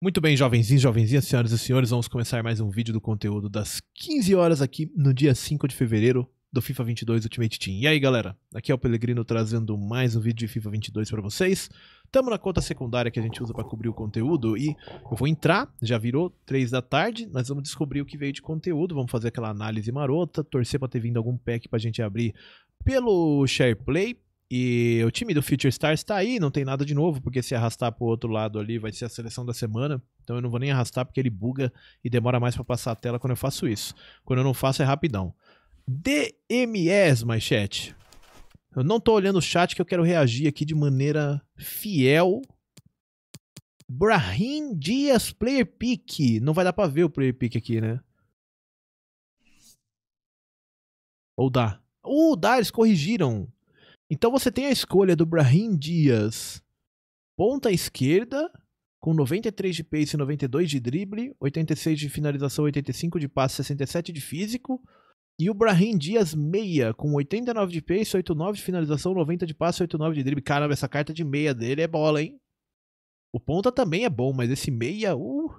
Muito bem, jovenzinhos, jovenzinhas, senhoras e senhores, vamos começar mais um vídeo do conteúdo das 15 horas aqui no dia 5 de fevereiro do FIFA 22 Ultimate Team. E aí, galera? Aqui é o Pelegrino trazendo mais um vídeo de FIFA 22 para vocês. Tamo na conta secundária que a gente usa para cobrir o conteúdo e eu vou entrar, já virou 3 da tarde, nós vamos descobrir o que veio de conteúdo, vamos fazer aquela análise marota, torcer para ter vindo algum pack pra gente abrir pelo SharePlay, e o time do Future Stars tá aí, não tem nada de novo, porque se arrastar pro outro lado ali vai ser a seleção da semana. Então eu não vou nem arrastar porque ele buga e demora mais para passar a tela quando eu faço isso. Quando eu não faço é rapidão. DMS, my chat. Eu não tô olhando o chat que eu quero reagir aqui de maneira fiel. Brahim Dias Player Pick. Não vai dar para ver o Player Pick aqui, né? Ou dá. Uh, dá, eles corrigiram. Então você tem a escolha do Brahim Dias, ponta esquerda, com 93 de pace, 92 de drible, 86 de finalização, 85 de passe, 67 de físico. E o Brahim Dias, meia, com 89 de pace, 89 de finalização, 90 de passe, 89 de drible. Caramba, essa carta de meia dele é bola, hein? O ponta também é bom, mas esse meia, uh...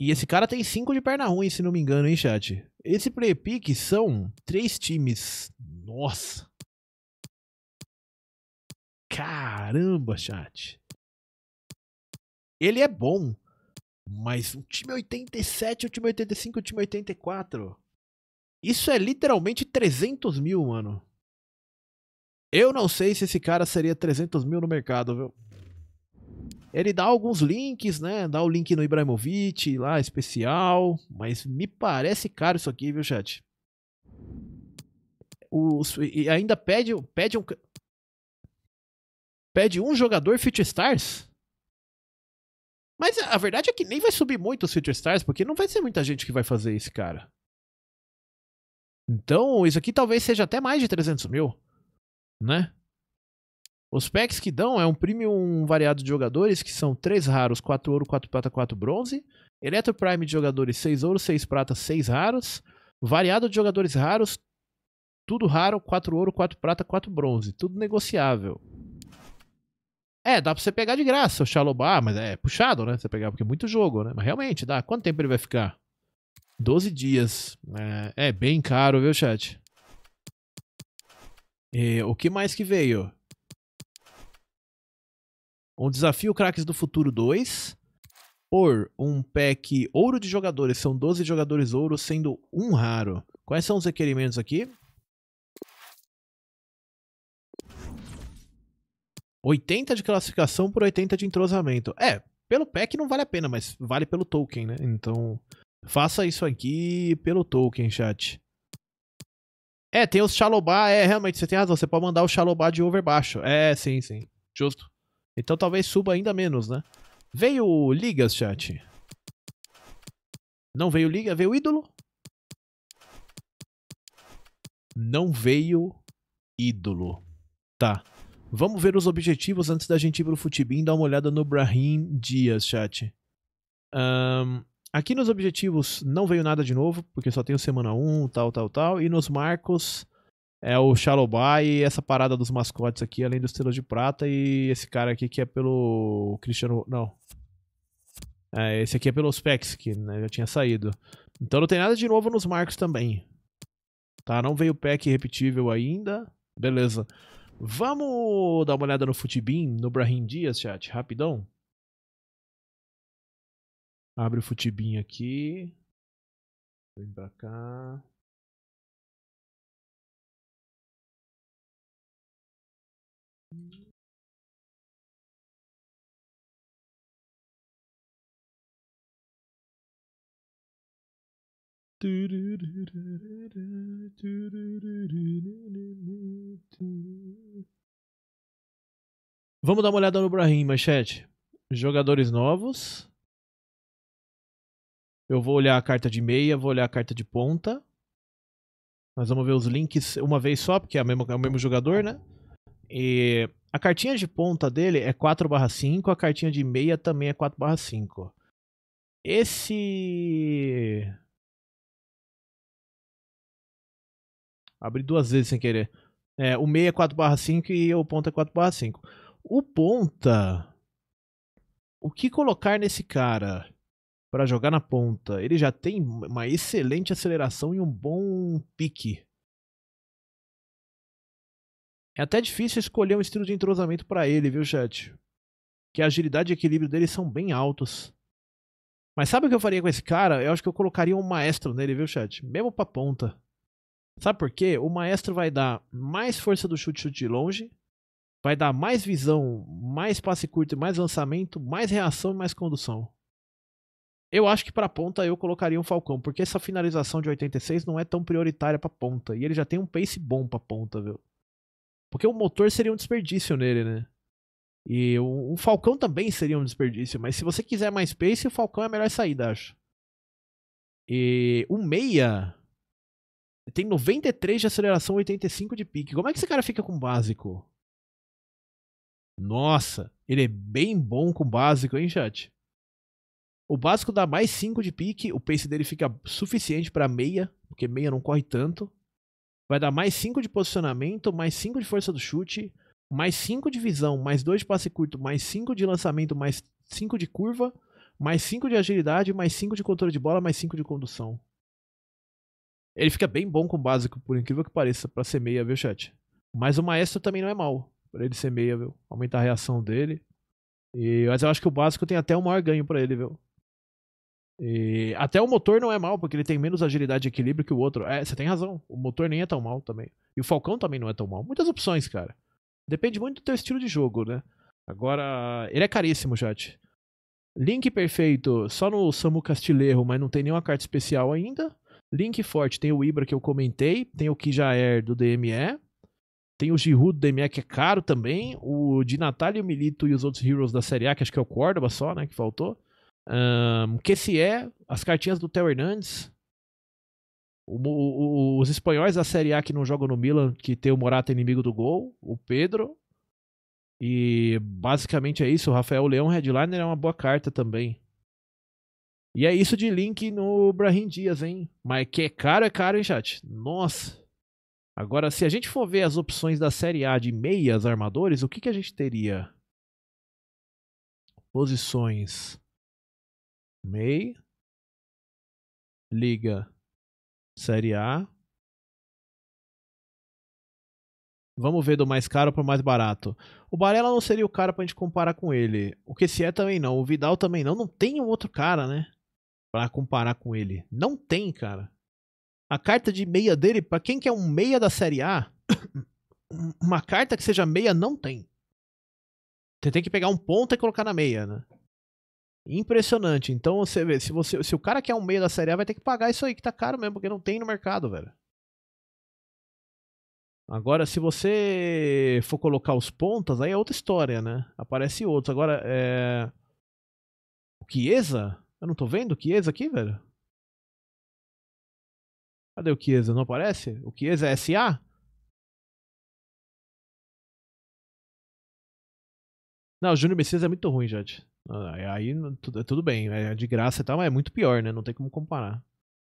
E esse cara tem 5 de perna ruim, se não me engano, hein, chat? Esse pre pick são três times. Nossa! Caramba, chat. Ele é bom, mas um time 87, um time 85, um time 84. Isso é literalmente 300 mil, mano. Eu não sei se esse cara seria 300 mil no mercado, viu? Ele dá alguns links, né? Dá o link no Ibrahimovic lá, especial. Mas me parece caro isso aqui, viu, chat? Os, e ainda pede, pede um pede um jogador Future Stars. Mas a verdade é que nem vai subir muito os Future Stars, porque não vai ser muita gente que vai fazer esse cara. Então, isso aqui talvez seja até mais de 300 mil, né? Os packs que dão é um premium variado de jogadores, que são 3 raros, 4 ouro, 4 prata, 4 bronze. Electro Prime de jogadores 6 ouro, 6 prata, 6 raros. Variado de jogadores raros, tudo raro, 4 ouro, 4 prata, 4 bronze. Tudo negociável. É, dá pra você pegar de graça o Xalobá, mas é puxado, né? Você pegar, porque é muito jogo, né? Mas realmente dá. Quanto tempo ele vai ficar? 12 dias. É, é bem caro, viu, chat? E, o que mais que veio? Um desafio Cracks do Futuro 2 por um pack ouro de jogadores. São 12 jogadores ouro, sendo um raro. Quais são os requerimentos aqui? 80 de classificação por 80 de entrosamento. É, pelo pack não vale a pena, mas vale pelo token, né? Então, faça isso aqui pelo token, chat. É, tem os xalobá, é, realmente, você tem razão, você pode mandar o xalobá de over baixo. É, sim, sim, justo. Então talvez suba ainda menos, né? Veio ligas, chat. Não veio liga, veio ídolo. Não veio ídolo. Tá. Vamos ver os objetivos antes da gente ir pro Futibin dar uma olhada no Brahim Dias, chat. Um, aqui nos objetivos não veio nada de novo, porque só tem o semana 1, tal, tal, tal. E nos marcos é o Xalobai e essa parada dos mascotes aqui, além do Estrela de Prata e esse cara aqui que é pelo Cristiano... Não. É, esse aqui é pelos Specs, que né, já tinha saído. Então não tem nada de novo nos marcos também. Tá, não veio pack repetível ainda. Beleza. Vamos dar uma olhada no Futibin, no Brahim Dias, chat, rapidão. Abre o Futibin aqui. Vem pra cá. Vamos dar uma olhada no Brahim, manchete. Jogadores novos. Eu vou olhar a carta de meia, vou olhar a carta de ponta. Nós vamos ver os links uma vez só, porque é, mesma, é o mesmo jogador, né? E a cartinha de ponta dele é 4/5, a cartinha de meia também é 4/5. Esse. Abri duas vezes sem querer. É, o meia é 4/5 e o ponto é 4/5. O ponta. O que colocar nesse cara para jogar na ponta? Ele já tem uma excelente aceleração e um bom pique. É até difícil escolher um estilo de entrosamento para ele, viu, chat? Que a agilidade e equilíbrio dele são bem altos. Mas sabe o que eu faria com esse cara? Eu acho que eu colocaria um maestro nele, viu, chat? Mesmo pra ponta. Sabe por quê? O maestro vai dar mais força do chute-chute de longe, vai dar mais visão, mais passe curto, mais lançamento, mais reação e mais condução. Eu acho que para ponta eu colocaria um Falcão, porque essa finalização de 86 não é tão prioritária para ponta. E ele já tem um pace bom para ponta, viu? Porque o motor seria um desperdício nele, né? E um Falcão também seria um desperdício, mas se você quiser mais pace, o Falcão é a melhor saída, acho. E o meia tem 93 de aceleração, 85 de pique. Como é que esse cara fica com básico? Nossa, ele é bem bom com básico, hein, chat? O básico dá mais 5 de pique, o pace dele fica suficiente para meia, porque meia não corre tanto. Vai dar mais 5 de posicionamento, mais 5 de força do chute, mais 5 de visão, mais 2 de passe curto, mais 5 de lançamento, mais 5 de curva, mais 5 de agilidade, mais 5 de controle de bola, mais 5 de condução. Ele fica bem bom com básico, por incrível que pareça, para ser meia, viu, chat? Mas o maestro também não é mal para ele ser meia, viu? Aumentar a reação dele. E, mas eu acho que o básico tem até o um maior ganho para ele, viu? E, até o motor não é mal, porque ele tem menos agilidade e equilíbrio que o outro. É, você tem razão. O motor nem é tão mal também. E o Falcão também não é tão mal. Muitas opções, cara. Depende muito do teu estilo de jogo, né? Agora, ele é caríssimo, chat. Link perfeito, só no Samu Castilheiro, mas não tem nenhuma carta especial ainda. Link forte, tem o Ibra que eu comentei, tem o Kijaer do DME, tem o Giroud do DME, que é caro também. O de Natália, o Milito e os outros heroes da Série A, que acho que é o Córdoba só, né? Que faltou. Um, que se é, as cartinhas do Theo Hernandes. O, o, o, os espanhóis da Série A que não jogam no Milan, que tem o Morata inimigo do gol. O Pedro. E basicamente é isso. O Rafael Leão Headliner é uma boa carta também. E é isso de link no Brahim Dias, hein? Mas que é caro, é caro, hein, chat? Nossa. Agora, se a gente for ver as opções da Série A de meias armadores, o que, que a gente teria? Posições. MEI. Liga. Série A. Vamos ver do mais caro para o mais barato. O Barella não seria o cara para a gente comparar com ele. O que se é também não. O Vidal também não. Não tem um outro cara, né? para comparar com ele. Não tem, cara. A carta de meia dele, para quem quer é um meia da Série A, uma carta que seja meia não tem. Você tem que pegar um ponto e colocar na meia, né? Impressionante. Então você vê, se, você, se o cara quer é um meia da Série A, vai ter que pagar isso aí, que tá caro mesmo, porque não tem no mercado, velho. Agora, se você for colocar os pontas, aí é outra história, né? Aparece outros. Agora, é. O Chiesa? Eu não tô vendo o Chiesa aqui, velho? Cadê o Chiesa? Não aparece? O Chiesa é SA? Não, o Júnior Messias é muito ruim, Jade. Ah, aí é tudo bem, é de graça e tal, mas é muito pior, né? Não tem como comparar.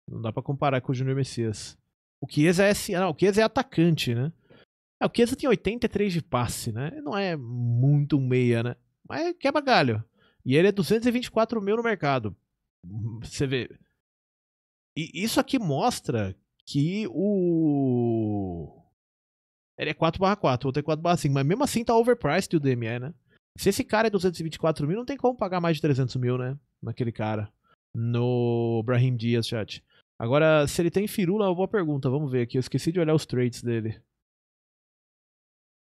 Não dá para comparar com o Júnior Messias. O Chiesa é SA, ah, não, o Chiesa é atacante, né? É, o Chiesa tem 83 de passe, né? Não é muito meia, né? Mas é quebra galho. E ele é 224 mil no mercado. Você vê, e isso aqui mostra que o. Ele é 4/4, outro é 4/5, mas mesmo assim tá overpriced o DME, né? Se esse cara é 224 mil, não tem como pagar mais de 300 mil, né? Naquele cara. No Brahim Dias, chat. Agora, se ele tem firula, uma boa pergunta. Vamos ver aqui. Eu esqueci de olhar os traits dele.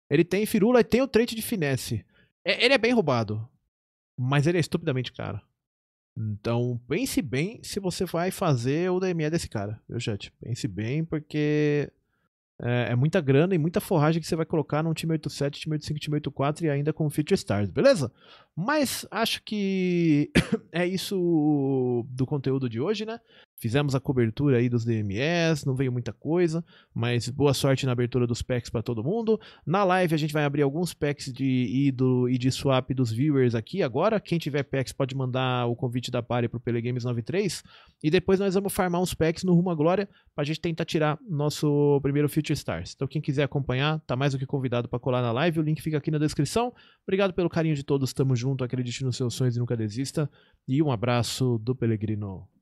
Ele tem firula e tem o trait de finesse. É, ele é bem roubado. Mas ele é estupidamente caro. Então, pense bem se você vai fazer o DME desse cara, viu, chat? Pense bem, porque é, é, muita grana e muita forragem que você vai colocar num time 87, time 85, time 84 e ainda com Future Stars, beleza? Mas acho que é isso do conteúdo de hoje, né? Fizemos a cobertura aí dos DMS, não veio muita coisa, mas boa sorte na abertura dos packs para todo mundo. Na live a gente vai abrir alguns packs de ídolo e de swap dos viewers aqui agora. Quem tiver packs pode mandar o convite da party pro Pelegames 93 e depois nós vamos farmar uns packs no Rumo à Glória pra gente tentar tirar nosso primeiro Future Stars. Então quem quiser acompanhar, tá mais do que convidado para colar na live, o link fica aqui na descrição. Obrigado pelo carinho de todos, tamo junto, acredite nos seus sonhos e nunca desista. E um abraço do Pelegrino.